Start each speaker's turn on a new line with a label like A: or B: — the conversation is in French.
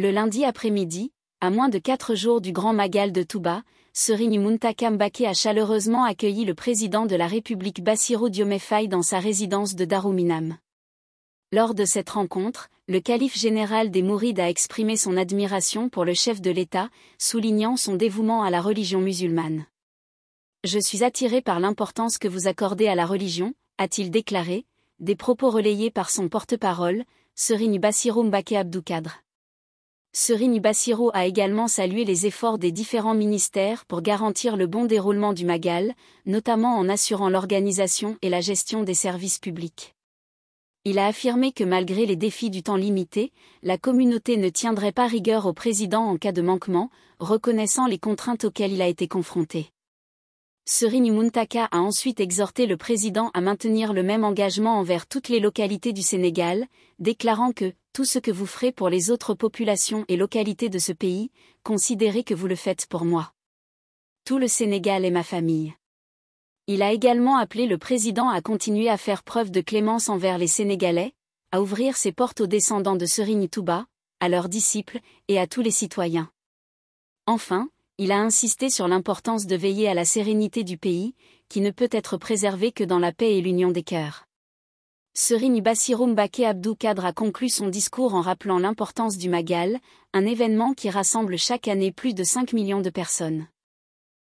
A: Le lundi après-midi, à moins de quatre jours du Grand Magal de Touba, serini Muntakambake a chaleureusement accueilli le président de la République Bassirou faye dans sa résidence de Daruminam. Lors de cette rencontre, le calife général des Mourides a exprimé son admiration pour le chef de l'État, soulignant son dévouement à la religion musulmane. Je suis attiré par l'importance que vous accordez à la religion, a-t-il déclaré, des propos relayés par son porte-parole, serini Bassirou Mbake Abdoukadre. Serini Bassiro a également salué les efforts des différents ministères pour garantir le bon déroulement du Magal, notamment en assurant l'organisation et la gestion des services publics. Il a affirmé que malgré les défis du temps limité, la communauté ne tiendrait pas rigueur au président en cas de manquement, reconnaissant les contraintes auxquelles il a été confronté. Serigni Muntaka a ensuite exhorté le président à maintenir le même engagement envers toutes les localités du Sénégal, déclarant que tout ce que vous ferez pour les autres populations et localités de ce pays, considérez que vous le faites pour moi. Tout le Sénégal est ma famille. Il a également appelé le président à continuer à faire preuve de clémence envers les Sénégalais, à ouvrir ses portes aux descendants de Serigne Touba, à leurs disciples et à tous les citoyens. Enfin, il a insisté sur l'importance de veiller à la sérénité du pays, qui ne peut être préservée que dans la paix et l'union des cœurs. Serine Bassiroum Baké Abdou a conclu son discours en rappelant l'importance du Magal, un événement qui rassemble chaque année plus de 5 millions de personnes.